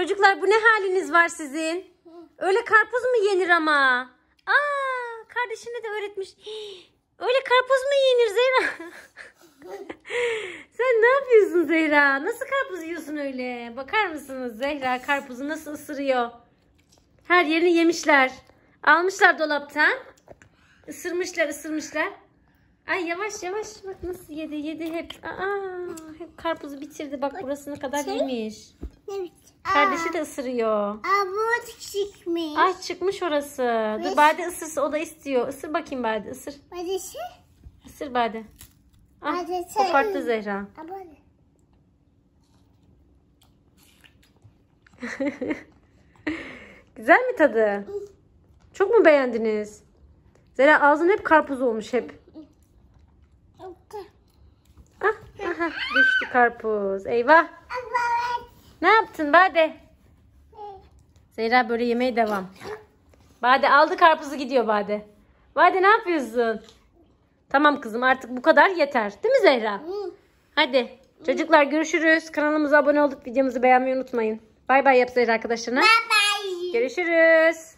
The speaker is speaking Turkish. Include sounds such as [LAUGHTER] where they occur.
Çocuklar bu ne haliniz var sizin? Öyle karpuz mu yenir ama? Aa, kardeşine de öğretmiş. [GASPS] öyle karpuz mu yenir Zehra? [LAUGHS] Sen ne yapıyorsun Zehra? Nasıl karpuz yiyorsun öyle? Bakar mısınız Zehra karpuzu nasıl ısırıyor? Her yerini yemişler. Almışlar dolaptan. Isırmışlar ısırmışlar. Ay yavaş yavaş bak nasıl yedi yedi hep. Aa, hep karpuzu bitirdi bak burasına kadar yemiş. Kardeşi de ısırıyor. Aa bu çıkmış. Ay ah, çıkmış orası. Dur Bade ısırsa o da istiyor. Isır bakayım Bade ısır. Badesi? Şey. Isır Bade. Ah, Badesi. Koparttı şey. Zehra. [LAUGHS] Güzel mi tadı? Çok mu beğendiniz? Zehra ağzın hep karpuz olmuş hep. Ah, aha, düştü karpuz. Eyvah. Ne yaptın Bade? Zehra böyle yemeğe devam. Bade aldı karpuzu gidiyor Bade. Bade ne yapıyorsun? Tamam kızım artık bu kadar yeter. Değil mi Zehra? Hadi. Çocuklar görüşürüz. Kanalımıza abone olduk. Videomuzu beğenmeyi unutmayın. Bay bay yap Zehra arkadaşlarına. Bay bay. Görüşürüz.